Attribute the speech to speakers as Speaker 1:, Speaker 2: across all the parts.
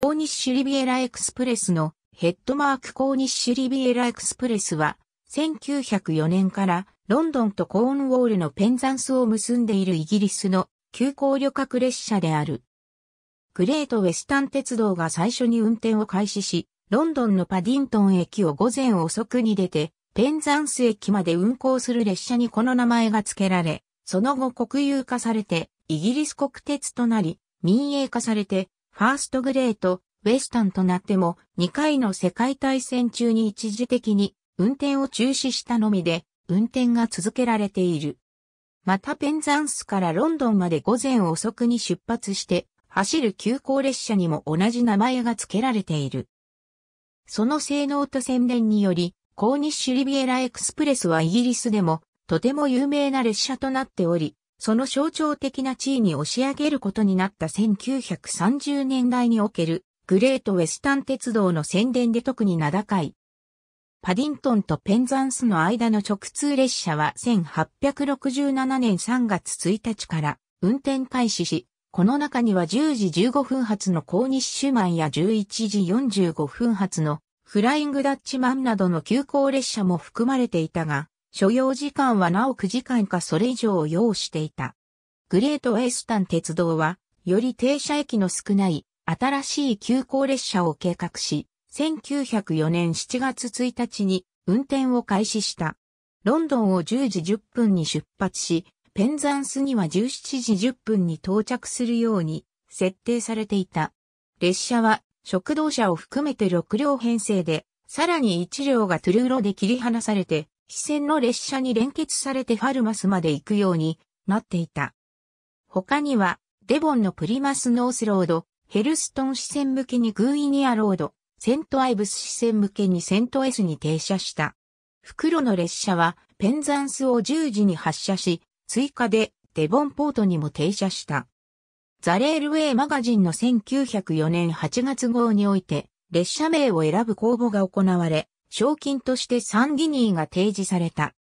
Speaker 1: コーニッシュリビエラエクスプレスのヘッドマークコーニッシュリビエラエクスプレスは1904年からロンドンとコーンウォールのペンザンスを結んでいるイギリスの急行旅客列車である。グレートウェスタン鉄道が最初に運転を開始し、ロンドンのパディントン駅を午前遅くに出て、ペンザンス駅まで運行する列車にこの名前が付けられ、その後国有化されて、イギリス国鉄となり、民営化されて、ファーストグレート、ウェスタンとなっても、2回の世界大戦中に一時的に運転を中止したのみで、運転が続けられている。またペンザンスからロンドンまで午前遅くに出発して、走る急行列車にも同じ名前が付けられている。その性能と宣伝により、コーニッシュリビエラエクスプレスはイギリスでも、とても有名な列車となっており、その象徴的な地位に押し上げることになった1930年代におけるグレートウェスタン鉄道の宣伝で特に名高い。パディントンとペンザンスの間の直通列車は1867年3月1日から運転開始し、この中には10時15分発のコーニッシュマンや11時45分発のフライングダッチマンなどの急行列車も含まれていたが、所要時間はなお9時間かそれ以上を要していた。グレートウェイスタン鉄道は、より停車駅の少ない新しい急行列車を計画し、1904年7月1日に運転を開始した。ロンドンを10時10分に出発し、ペンザンスには17時10分に到着するように設定されていた。列車は食堂車を含めて6両編成で、さらに1両がトゥルーロで切り離されて非線の列車に連結されてファルマスまで行くようになっていた。他には、デボンのプリマスノースロード、ヘルストン支線向けにグーイニアロード、セントアイブス支線向けにセントエスに停車した。袋の列車はペンザンスを10時に発車し、追加でデボンポートにも停車した。ザレールウェイマガジンの1904年8月号において、列車名を選ぶ公募が行われ、賞金として3ギニーが提示された。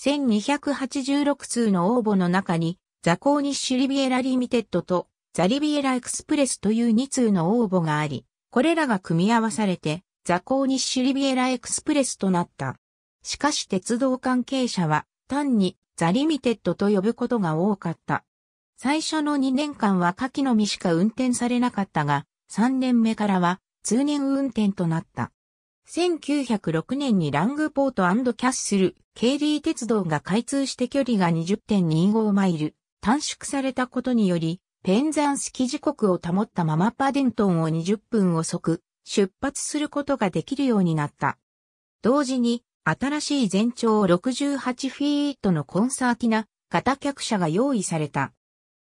Speaker 1: 1286通の応募の中に、ザコーニッシュリビエラリミテッドとザリビエラエクスプレスという2通の応募があり、これらが組み合わされて、ザコーニッシュリビエラエクスプレスとなった。しかし鉄道関係者は、単にザリミテッドと呼ぶことが多かった。最初の2年間は下記のみしか運転されなかったが、3年目からは通年運転となった。1906年にラングポートキャッスル、kd 鉄道が開通して距離が20.25マイル、短縮されたことにより、ペンザンスキ時刻を保ったままパデントンを20分遅く、出発することができるようになった。同時に、新しい全長68フィートのコンサーティナ、型客車が用意された。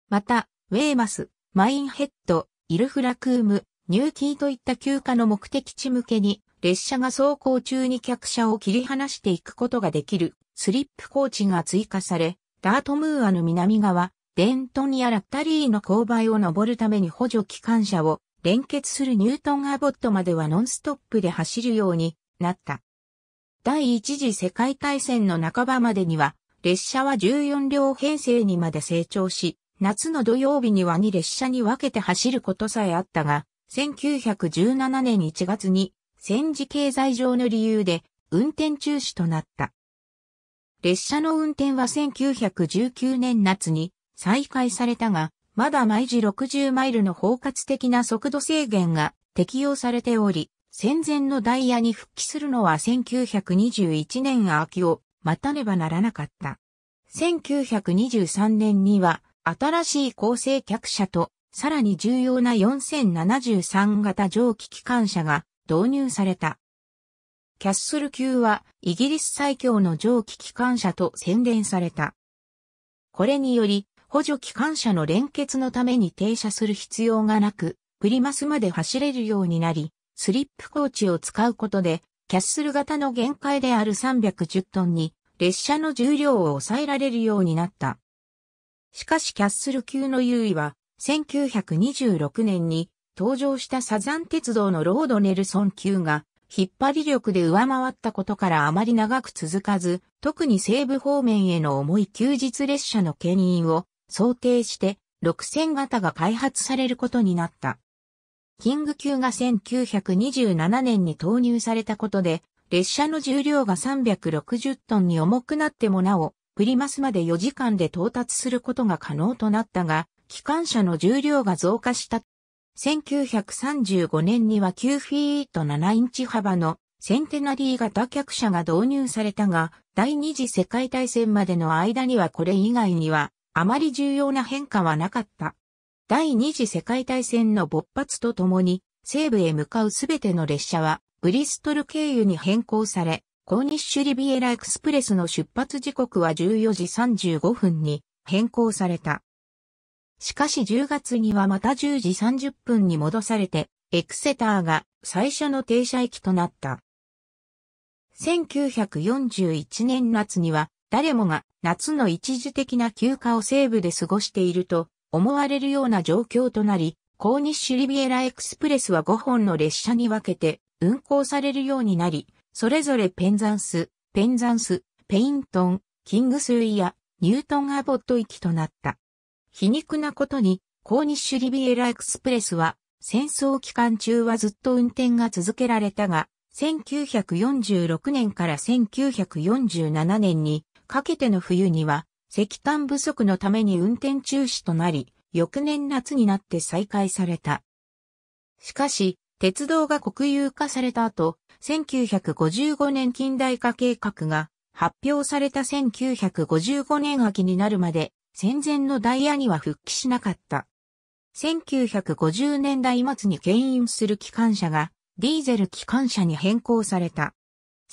Speaker 1: また、ウェーマス、マインヘッド、イルフラクーム、ニューティーといった休暇の目的地向けに、列車が走行中に客車を切り離していくことができるスリップコーチが追加され、ダートムーアの南側、デントニア・ラッタリーの勾配を登るために補助機関車を連結するニュートン・アボットまではノンストップで走るようになった。第一次世界大戦の半ばまでには、列車は14両編成にまで成長し、夏の土曜日には2列車に分けて走ることさえあったが、1917年1月に戦時経済上の理由で運転中止となった。列車の運転は1919年夏に再開されたが、まだ毎時60マイルの包括的な速度制限が適用されており、戦前のダイヤに復帰するのは1921年秋を待たねばならなかった。1923年には新しい構成客車とさらに重要な4073型蒸気機関車が導入された。キャッスル級はイギリス最強の蒸気機関車と宣伝された。これにより補助機関車の連結のために停車する必要がなく、プリマスまで走れるようになり、スリップコーチを使うことで、キャッスル型の限界である310トンに列車の重量を抑えられるようになった。しかしキャッスル級の優位は1926年に登場したサザン鉄道のロードネルソン級が引っ張り力で上回ったことからあまり長く続かず、特に西部方面への重い休日列車の牽引を想定して6000型が開発されることになった。キング級が1927年に投入されたことで、列車の重量が360トンに重くなってもなお、プリマスまで4時間で到達することが可能となったが、機関車の重量が増加した。1935年には9フィート7インチ幅のセンテナリー型客車が導入されたが、第二次世界大戦までの間にはこれ以外には、あまり重要な変化はなかった。第二次世界大戦の勃発とともに、西部へ向かうすべての列車は、ブリストル経由に変更され、コーニッシュリビエラエクスプレスの出発時刻は14時35分に変更された。しかし10月にはまた10時30分に戻されて、エクセターが最初の停車駅となった。1941年夏には、誰もが夏の一時的な休暇を西部で過ごしていると思われるような状況となり、高日シリビエラエクスプレスは5本の列車に分けて運行されるようになり、それぞれペンザンス、ペンザンス、ペイントン、キングスウィア、ニュートンアボット行きとなった。皮肉なことに、コーニッシュリビエラエクスプレスは、戦争期間中はずっと運転が続けられたが、1946年から1947年にかけての冬には、石炭不足のために運転中止となり、翌年夏になって再開された。しかし、鉄道が国有化された後、1955年近代化計画が発表された1955年秋になるまで戦前のダイヤには復帰しなかった。1950年代末に牽引する機関車がディーゼル機関車に変更された。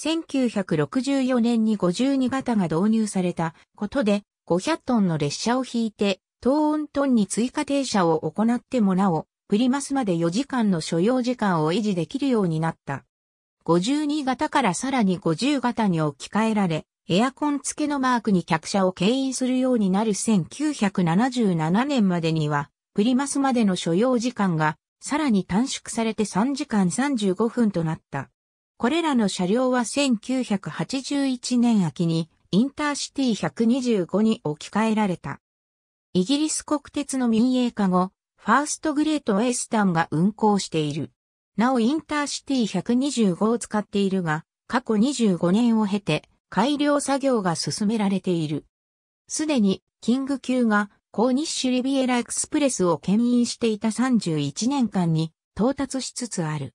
Speaker 1: 1964年に52型が導入されたことで500トンの列車を引いて東温トンに追加停車を行ってもなお、プリマスまで4時間の所要時間を維持できるようになった。52型からさらに50型に置き換えられ、エアコン付けのマークに客車を牽引するようになる1977年までには、プリマスまでの所要時間がさらに短縮されて3時間35分となった。これらの車両は1981年秋にインターシティ125に置き換えられた。イギリス国鉄の民営化後、ファーストグレートエースタンが運行している。なおインターシティ125を使っているが、過去25年を経て、改良作業が進められている。すでに、キング級が、高日シュリビエラエクスプレスを牽引していた31年間に到達しつつある。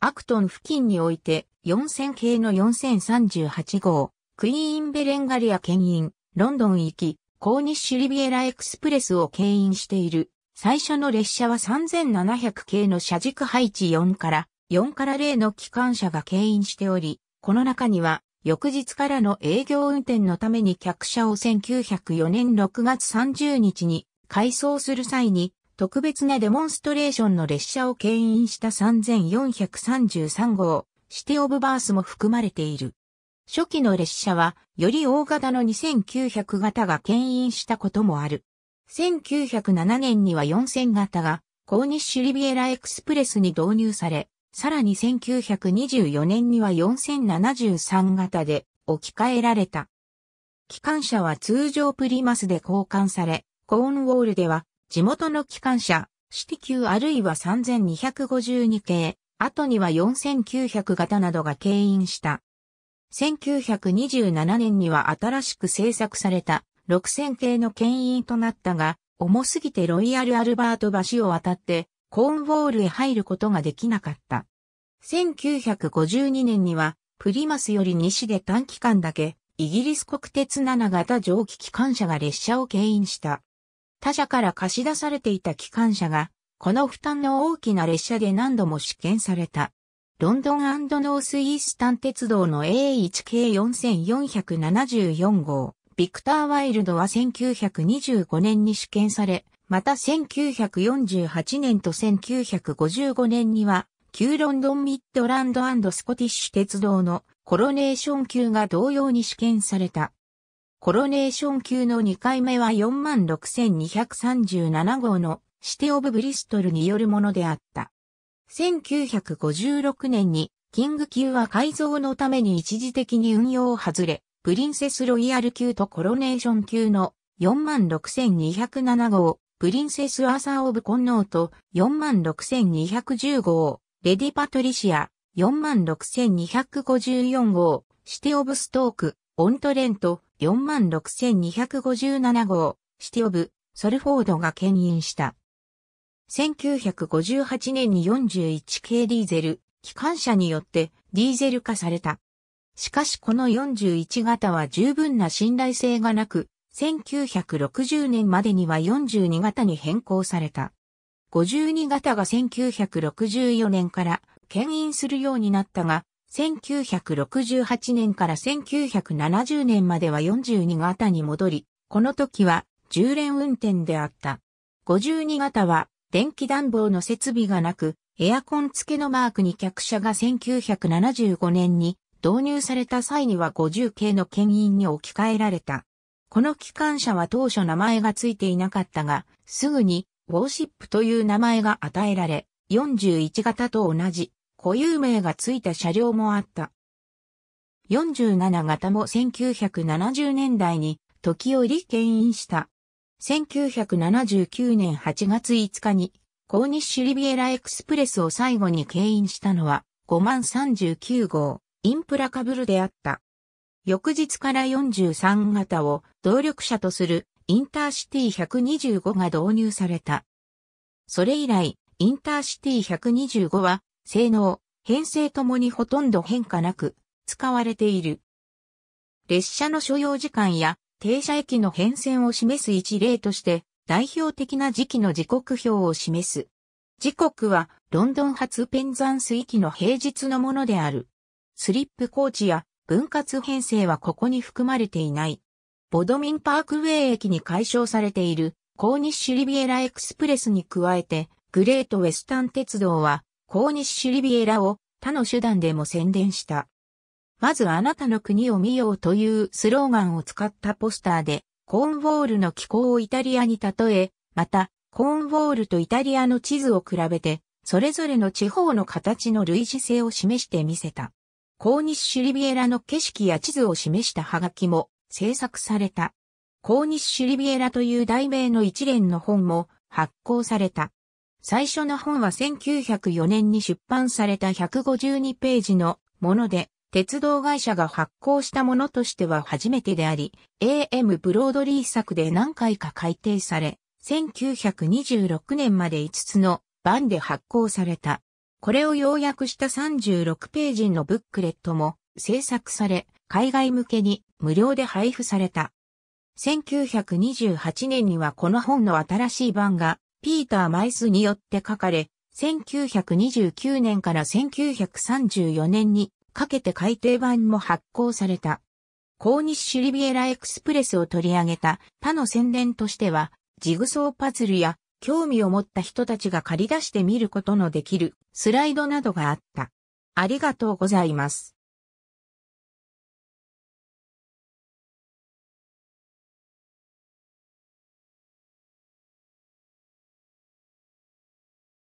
Speaker 1: アクトン付近において、4000系の4038号、クイーンベレンガリア牽引、ロンドン行き、高日シュリビエラエクスプレスを牽引している。最初の列車は3700系の車軸配置4から、4から0の機関車が牽引しており、この中には翌日からの営業運転のために客車を1904年6月30日に改装する際に特別なデモンストレーションの列車を牽引した3433号、シテオブバースも含まれている。初期の列車は、より大型の2900型が牽引したこともある。1907年には4000型が、ニッシュリビエラエクスプレスに導入され、さらに1924年には4073型で置き換えられた。機関車は通常プリマスで交換され、コーンウォールでは地元の機関車、シティ級あるいは3252系、後には4900型などが牽引した。1927年には新しく製作された6000系の牽引となったが、重すぎてロイヤルアルバート橋を渡ってコーンウォールへ入ることができなかった。1952年には、プリマスより西で短期間だけ、イギリス国鉄7型蒸気機関車が列車を牽引した。他社から貸し出されていた機関車が、この負担の大きな列車で何度も試験された。ロンドンノースイースタン鉄道の A1 k 4474号、ビクター・ワイルドは1925年に試験され、また1948年と1955年には旧ロンドンミッドランドスコティッシュ鉄道のコロネーション級が同様に試験された。コロネーション級の2回目は46237号のシテオブブリストルによるものであった。1956年にキング級は改造のために一時的に運用を外れ、プリンセスロイヤル級とコロネーション級の46207号、プリンセスアーサーオブコンノート46210号、レディ・パトリシア、46254号、シテ・ィ・オブ・ストーク、オントレント、46257号、シテ・ィ・オブ、ソルフォードが牽引した。1958年に41系ディーゼル、機関車によってディーゼル化された。しかしこの41型は十分な信頼性がなく、1960年までには42型に変更された。52型が1964年から牽引するようになったが、1968年から1970年までは42型に戻り、この時は10連運転であった。52型は電気暖房の設備がなく、エアコン付けのマークに客車が1975年に導入された際には50系の牽引に置き換えられた。この機関車は当初名前が付いていなかったが、すぐにウォーシップという名前が与えられ、41型と同じ固有名がついた車両もあった。47型も1970年代に時折牽引した。1979年8月5日に、コーニッシュリビエラエクスプレスを最後に牽引したのは、5万39号、インプラカブルであった。翌日から43型を動力車とするインターシティ125が導入された。それ以来、インターシティ125は、性能、編成ともにほとんど変化なく、使われている。列車の所要時間や、停車駅の変遷を示す一例として、代表的な時期の時刻表を示す。時刻は、ロンドン発ペンザンス域の平日のものである。スリップコーチや分割編成はここに含まれていない。ボドミンパークウェイ駅に解消されている、高日シュリビエラエクスプレスに加えて、グレートウェスタン鉄道は、高日シュリビエラを他の手段でも宣伝した。まずあなたの国を見ようというスローガンを使ったポスターで、コーンウォールの気候をイタリアに例え、また、コーンウォールとイタリアの地図を比べて、それぞれの地方の形の類似性を示してみせた。高日シュリビエラの景色や地図を示したハガキも制作された。コーニッシュリビエラという題名の一連の本も発行された。最初の本は1904年に出版された152ページのもので、鉄道会社が発行したものとしては初めてであり、AM ブロードリー作で何回か改訂され、1926年まで5つの版で発行された。これを要約した36ページのブックレットも制作され、海外向けに無料で配布された。1928年にはこの本の新しい版がピーター・マイスによって書かれ、1929年から1934年にかけて改訂版も発行された。高日シュリビエラエクスプレスを取り上げた他の宣伝としては、ジグソーパズルや興味を持った人たちが借り出して見ることのできるスライドなどがあった。ありがとうございます。